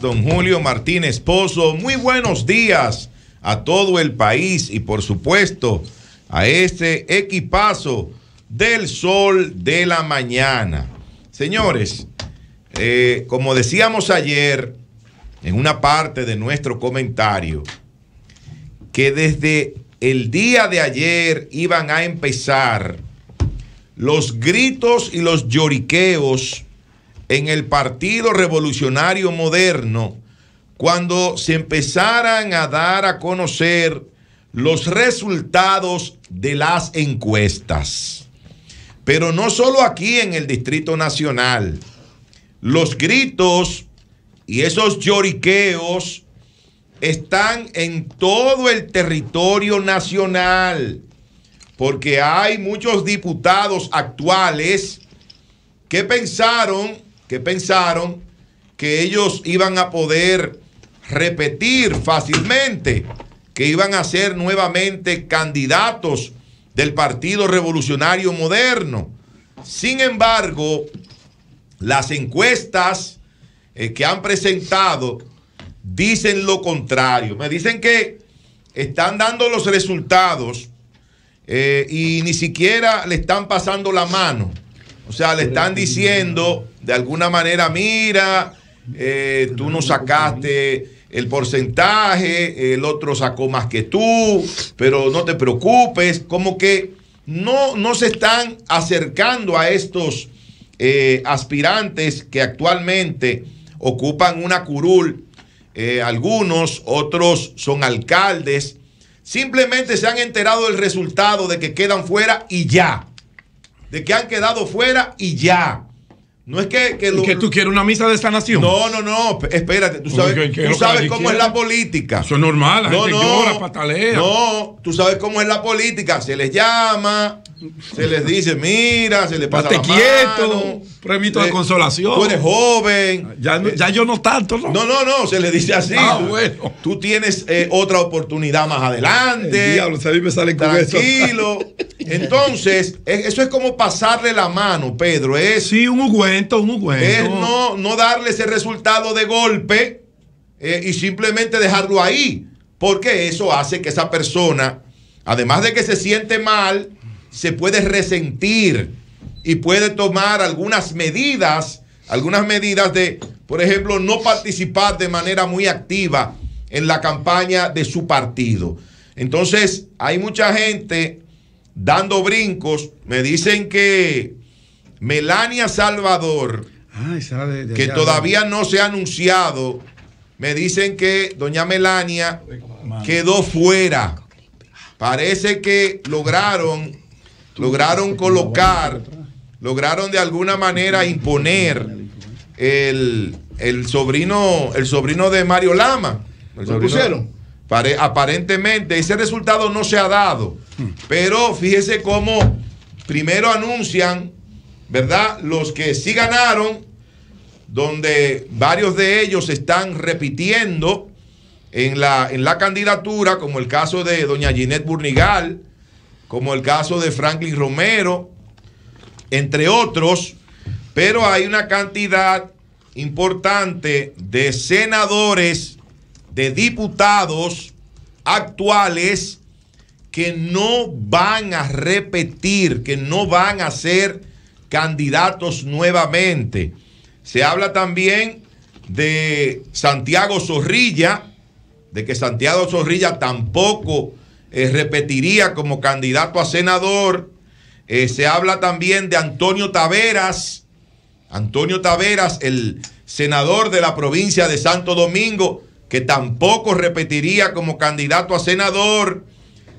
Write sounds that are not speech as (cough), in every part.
don Julio Martínez Pozo. Muy buenos días a todo el país y por supuesto a este equipazo del sol de la mañana. Señores, eh, como decíamos ayer en una parte de nuestro comentario, que desde el día de ayer iban a empezar los gritos y los lloriqueos en el Partido Revolucionario Moderno, cuando se empezaran a dar a conocer los resultados de las encuestas. Pero no solo aquí en el Distrito Nacional. Los gritos y esos lloriqueos están en todo el territorio nacional, porque hay muchos diputados actuales que pensaron que pensaron que ellos iban a poder repetir fácilmente, que iban a ser nuevamente candidatos del Partido Revolucionario Moderno. Sin embargo, las encuestas eh, que han presentado dicen lo contrario. Me dicen que están dando los resultados eh, y ni siquiera le están pasando la mano. O sea, le están diciendo de alguna manera, mira, eh, tú no sacaste el porcentaje, el otro sacó más que tú, pero no te preocupes, como que no, no se están acercando a estos eh, aspirantes que actualmente ocupan una curul, eh, algunos, otros son alcaldes, simplemente se han enterado del resultado de que quedan fuera y ya, de que han quedado fuera y ya no es que, que, tú quieres una misa de nación. No, no, no, espérate, tú sabes, sabes cómo es la política. Eso es normal, la gente llora, patalea. No, tú sabes cómo es la política, se les llama, se les dice, mira, se le pasa la quieto, mano, premito de eh, consolación. Tú eres joven. Eh, ya, yo no tanto, ¿no? No, no, no, se le dice así. Ah, bueno. Tú tienes eh, otra oportunidad más adelante. diablo, a me salen con Tranquilo. (laughs) Entonces, eso es como pasarle la mano, Pedro. Es, sí, un ungüento, un ungüento. Es no, no darle ese resultado de golpe y simplemente dejarlo ahí. Porque eso hace que esa persona, además de que se siente mal, se puede resentir y puede tomar algunas medidas, algunas medidas de, por ejemplo, no participar de manera muy activa en la campaña de su partido. Entonces, hay mucha gente dando brincos. Me dicen que Melania Salvador, ah, que todavía no se ha anunciado, me dicen que doña Melania quedó fuera. Parece que lograron lograron colocar, lograron de alguna manera imponer el, sobrino, el sobrino de Mario Lama. ¿Lo sobrino, pusieron? aparentemente, ese resultado no se ha dado. Hmm. Pero fíjese cómo primero anuncian, ¿verdad? Los que sí ganaron, donde varios de ellos están repitiendo en la, en la candidatura, como el caso de doña Ginette Burnigal, como el caso de Franklin Romero, entre otros, pero hay una cantidad importante de senadores, de diputados actuales que no van a repetir, que no van a ser candidatos nuevamente. Se habla también de Santiago Zorrilla, de que Santiago Zorrilla tampoco eh, repetiría como candidato a senador. Eh, se habla también de Antonio Taveras, Antonio Taveras, el senador de la provincia de Santo Domingo, que tampoco repetiría como candidato a senador.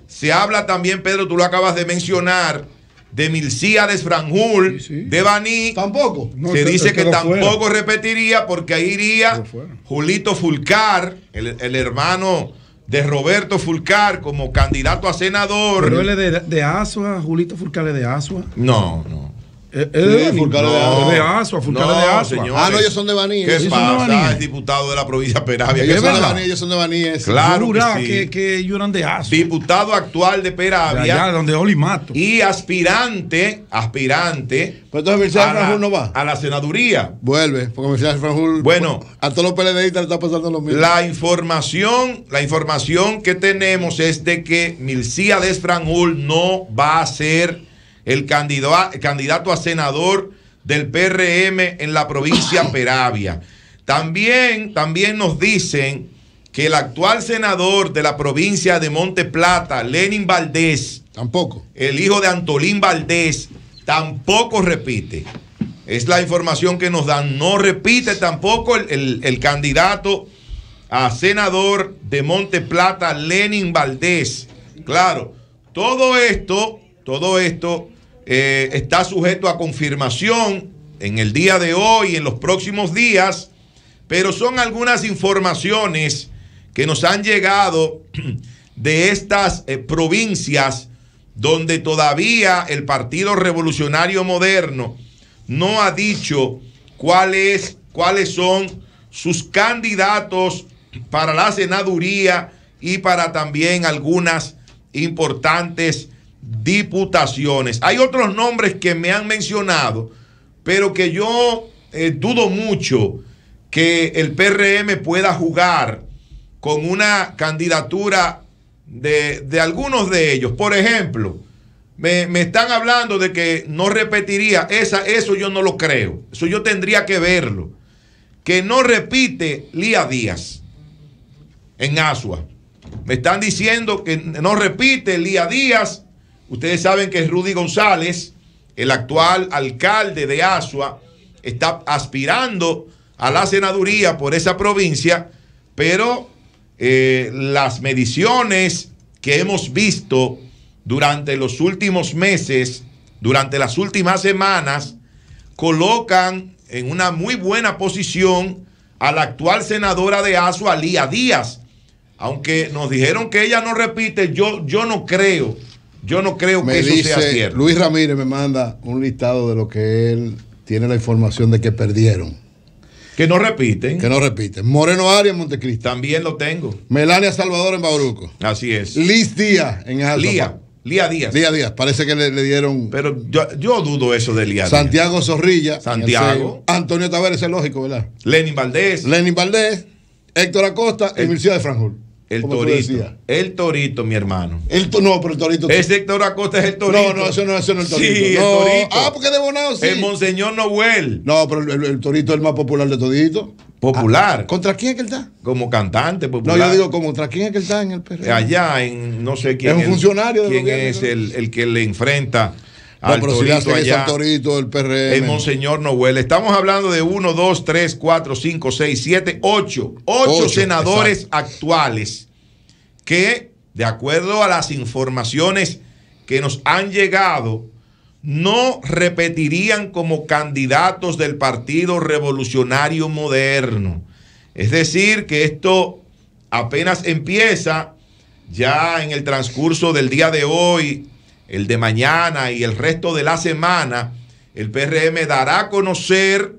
Se habla también, Pedro, tú lo acabas de mencionar, de Milcía de Franjul, de Baní. Tampoco. se dice que, tampoco repetiría porque ahí iría Julito Fulcar, el, el hermano de Roberto Fulcar como candidato a senador. Pero él es de, Asua, Julito Fulcar es de Asua. No, no. ¿Es eh, eh, de, sí, de Aso, no, de ah, no, ellos son de Baní. ¿Qué ellos pasa? Es diputado de la provincia Peravia. Ellos son de Baní, ellos son de Baní. Claro que, que, ellos eran de Aso. Diputado actual de Peravia. De allá, donde Oli Mato. Y aspirante, aspirante. Pues entonces Mercedes Franjul no va. A la senaduría. Vuelve, porque Mercedes Franjul. Bueno. Pues, a todos los PLDistas le está pasando lo mismo. La información, la información que tenemos es de que de Franjul no va a ser el candidato a senador del PRM en la provincia (coughs) Peravia. También, también nos dicen que el actual senador de la provincia de Monte Plata, Lenin Valdés, tampoco. El hijo de Antolín Valdés tampoco repite. Es la información que nos dan. No repite tampoco el, candidato a senador de Monte Plata, Lenin Valdés. Claro, todo esto, todo esto eh, está sujeto a confirmación en el día de hoy, en los próximos días, pero son algunas informaciones que nos han llegado (clears throat) de estas eh, provincias donde todavía el Partido Revolucionario Moderno no ha dicho es cuáles son sus candidatos para la senaduría y para también algunas importantes diputaciones. Hay otros nombres que me han mencionado, pero que yo eh, dudo mucho que el PRM pueda jugar con una candidatura de, algunos de ellos. Por ejemplo, me, están hablando de que no repetiría. Esa, eso yo no lo creo. Eso yo tendría que verlo. Que no repite Lía Díaz en Asua. Me están diciendo que no repite Lía Díaz Ustedes saben que Rudy González, el actual alcalde de Asua, está aspirando a la senaduría por esa provincia, pero eh, las mediciones que hemos visto durante los últimos meses, durante las últimas semanas, colocan en una muy buena posición a la actual senadora de ASUA, Lía Díaz. Aunque nos dijeron que ella no repite, yo, yo no creo yo no creo que eso sea cierto. Luis Ramírez me manda un listado de lo que él tiene la información de que perdieron. Que no repiten. Que no repiten. Moreno Arias en Montecristo. También lo tengo. Melania Salvador en Bauruco. Así es. Liz Díaz en Alto. Lía. Lía Díaz. Lía Díaz. Parece que le, dieron. Pero yo, dudo eso de Lía Díaz. Santiago Zorrilla. Santiago. Antonio Tavares, es lógico, ¿verdad? Lenin Valdés. Lenin Valdés. Héctor Acosta y Ciudad de Franjul. El torito. El torito, mi hermano. El no, pero el torito. El sector Acosta es el torito. No, no, eso no, no es el torito. Sí, el torito. Ah, porque de Bonao sí. El Monseñor Noel. No, pero el, torito es el más popular de todito. Popular. Ah, ¿Contra quién es que él está? Como cantante popular. No, yo digo, ¿contra quién es que él está en el PRM? Allá, en no sé quién. Es un funcionario de Quién es el, el que le enfrenta el PRM. El Monseñor Noel. Estamos hablando de 1, dos, 3, 4, 5, seis, siete, ocho Ocho senadores actuales que, de acuerdo a las informaciones que nos han llegado, no repetirían como candidatos del Partido Revolucionario Moderno. Es decir, que esto apenas empieza ya en el transcurso del día de hoy el de mañana y el resto de la semana, el PRM dará a conocer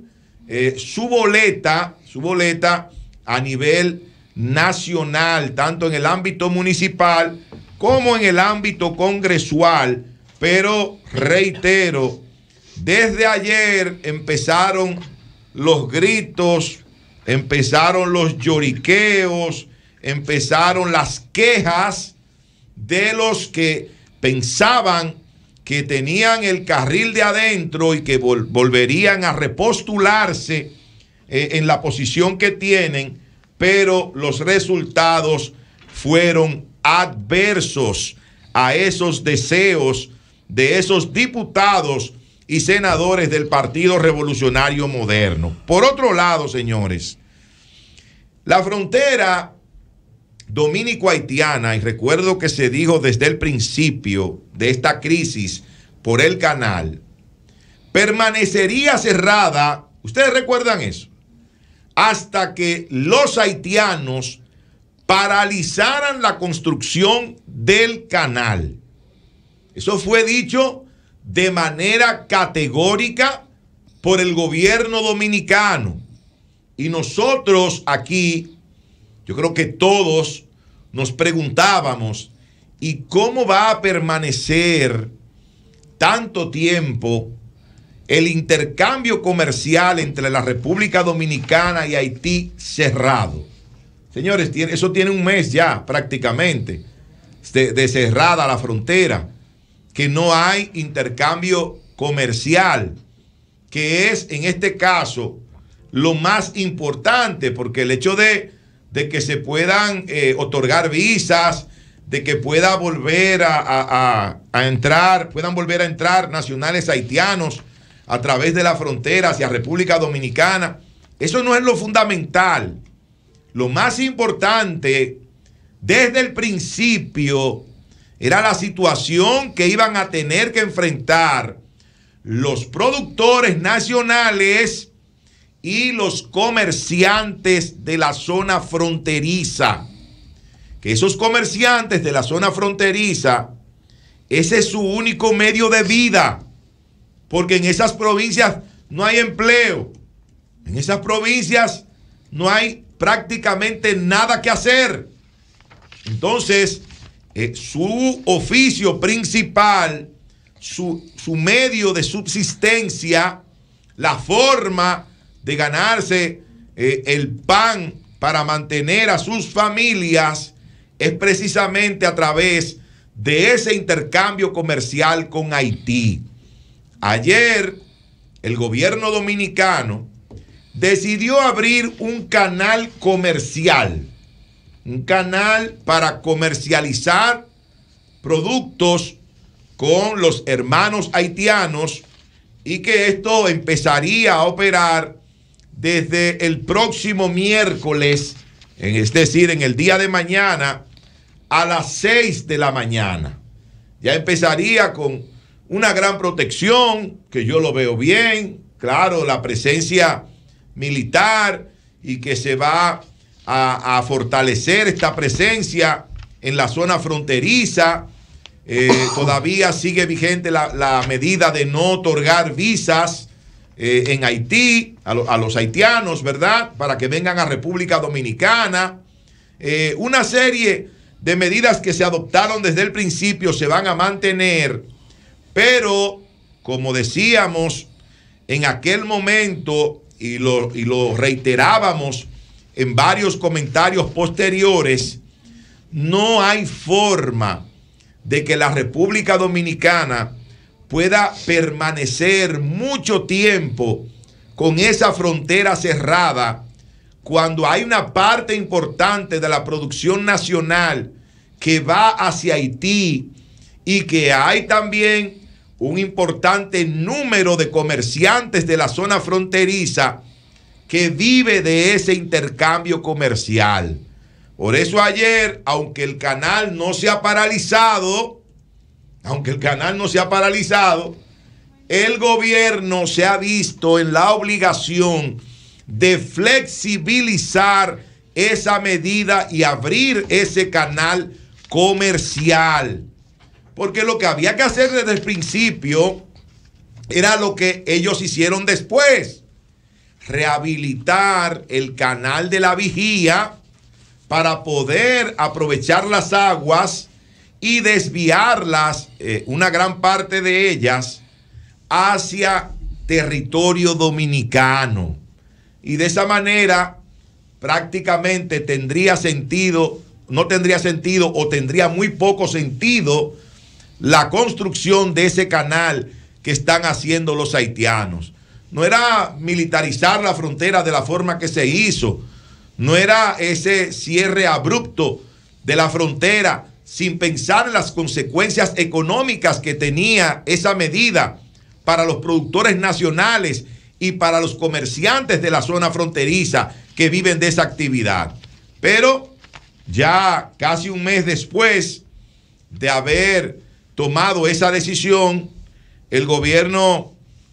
eh, su boleta, su boleta a nivel nacional, tanto en el ámbito municipal como en el ámbito congresual. Pero reitero, desde ayer empezaron los gritos, empezaron los lloriqueos, empezaron las quejas de los que pensaban que tenían el carril de adentro y que volverían a repostularse eh, en la posición que tienen, pero los resultados fueron adversos a esos deseos de esos diputados y senadores del Partido Revolucionario Moderno. Por otro lado, señores, la frontera dominico-haitiana, y recuerdo que se dijo desde el principio de esta crisis por el canal, permanecería cerrada, ustedes recuerdan eso, hasta que los haitianos paralizaran la construcción del canal. Eso fue dicho de manera categórica por el gobierno dominicano. Y nosotros aquí yo creo que todos nos preguntábamos, ¿y cómo va a permanecer tanto tiempo el intercambio comercial entre la República Dominicana y Haití cerrado? Señores, eso tiene un mes ya prácticamente de, cerrada la frontera, que no hay intercambio comercial, que es en este caso lo más importante, porque el hecho de de que se puedan eh, otorgar visas, de que pueda volver a, entrar, puedan volver a entrar nacionales haitianos a través de la frontera hacia República Dominicana. Eso no es lo fundamental. Lo más importante desde el principio era la situación que iban a tener que enfrentar los productores nacionales y los comerciantes de la zona fronteriza. Que esos comerciantes de la zona fronteriza, ese es su único medio de vida, porque en esas provincias no hay empleo, en esas provincias no hay prácticamente nada que hacer. Entonces, eh, su oficio principal, su, su medio de subsistencia, la forma de ganarse eh, el pan para mantener a sus familias es precisamente a través de ese intercambio comercial con Haití. Ayer el gobierno dominicano decidió abrir un canal comercial, un canal para comercializar productos con los hermanos haitianos y que esto empezaría a operar desde el próximo miércoles, en, es decir, en el día de mañana, a las 6 de la mañana. Ya empezaría con una gran protección, que yo lo veo bien, claro, la presencia militar y que se va a, fortalecer esta presencia en la zona fronteriza. Eh, todavía sigue vigente la medida de no otorgar visas eh, en Haití, a, los haitianos, ¿verdad? Para que vengan a República Dominicana. Eh, una serie de medidas que se adoptaron desde el principio se van a mantener, pero, como decíamos, en aquel momento, y lo, y lo reiterábamos en varios comentarios posteriores, no hay forma de que la República Dominicana pueda permanecer mucho tiempo con esa frontera cerrada cuando hay una parte importante de la producción nacional que va hacia Haití y que hay también un importante número de comerciantes de la zona fronteriza que vive de ese intercambio comercial. Por eso ayer, aunque el canal no se ha paralizado, aunque el canal no se ha paralizado, el gobierno se ha visto en la obligación de flexibilizar esa medida y abrir ese canal comercial. Porque lo que había que hacer desde el principio era lo que ellos hicieron después. Rehabilitar el canal de la vigía para poder aprovechar las aguas y desviarlas, eh, una gran parte de ellas, hacia territorio dominicano. Y de esa manera prácticamente tendría sentido, no tendría sentido o tendría muy poco sentido la construcción de ese canal que están haciendo los haitianos. No era militarizar la frontera de la forma que se hizo, no era ese cierre abrupto de la frontera sin pensar en las consecuencias económicas que tenía esa medida para los productores nacionales y para los comerciantes de la zona fronteriza que viven de esa actividad. Pero ya casi un mes después de haber tomado esa decisión, el gobierno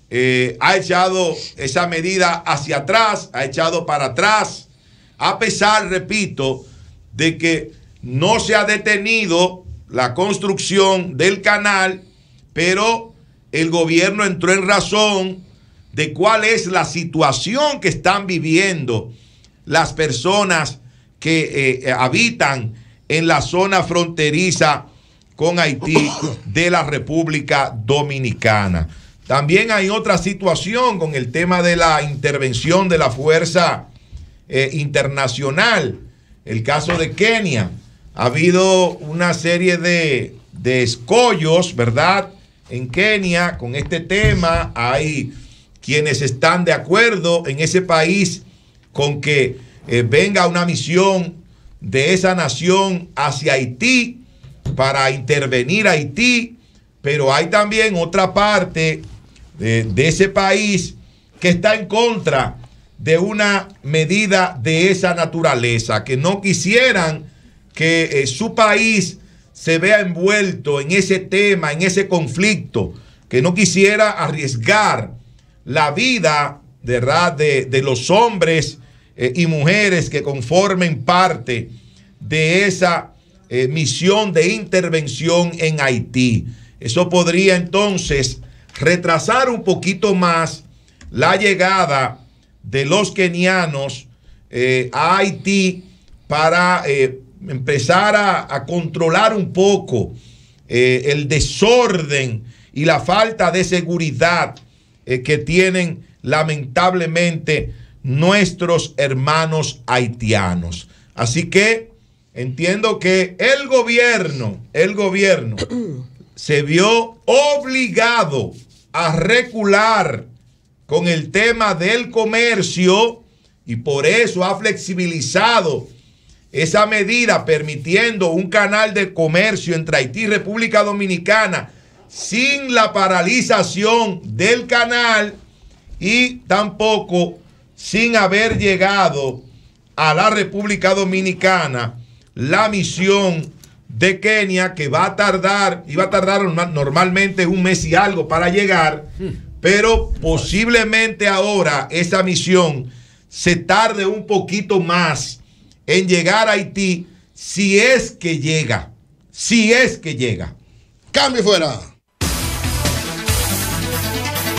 eh, ha echado esa medida hacia atrás, ha echado para atrás, a pesar, repito, de que no se ha detenido la construcción del canal, pero el gobierno entró en razón de cuál es la situación que están viviendo las personas que eh, eh, habitan en la zona fronteriza con Haití de la República Dominicana. También hay otra situación con el tema de la intervención de la fuerza eh, internacional, el caso de Kenia ha habido una serie de, escollos, ¿verdad? En Kenia con este tema. Hay quienes están de acuerdo en ese país con que eh, venga una misión de esa nación hacia Haití para intervenir Haití, pero hay también otra parte de, ese país que está en contra de una medida de esa naturaleza, que no quisieran que eh, su país se vea envuelto en ese tema, en ese conflicto, que no quisiera arriesgar la vida De, de los hombres eh, y mujeres que conformen parte de esa eh, misión de intervención en Haití. Eso podría entonces retrasar un poquito más la llegada de los kenianos a Haití para eh, empezar a, controlar un poco eh, el desorden y la falta de seguridad eh, que tienen lamentablemente nuestros hermanos haitianos. Así que entiendo que el gobierno, el gobierno (clears throat) se vio obligado a recular con el tema del comercio y por eso ha flexibilizado esa medida permitiendo un canal de comercio entre Haití y República Dominicana sin la paralización del canal y tampoco sin haber llegado a la República Dominicana la misión de Kenia que va a tardar, y va a tardar normalmente un mes y algo para llegar, pero posiblemente ahora esa misión se tarde un poquito más en llegar a Haití si es que llega. Si es que llega. Cambio fuera.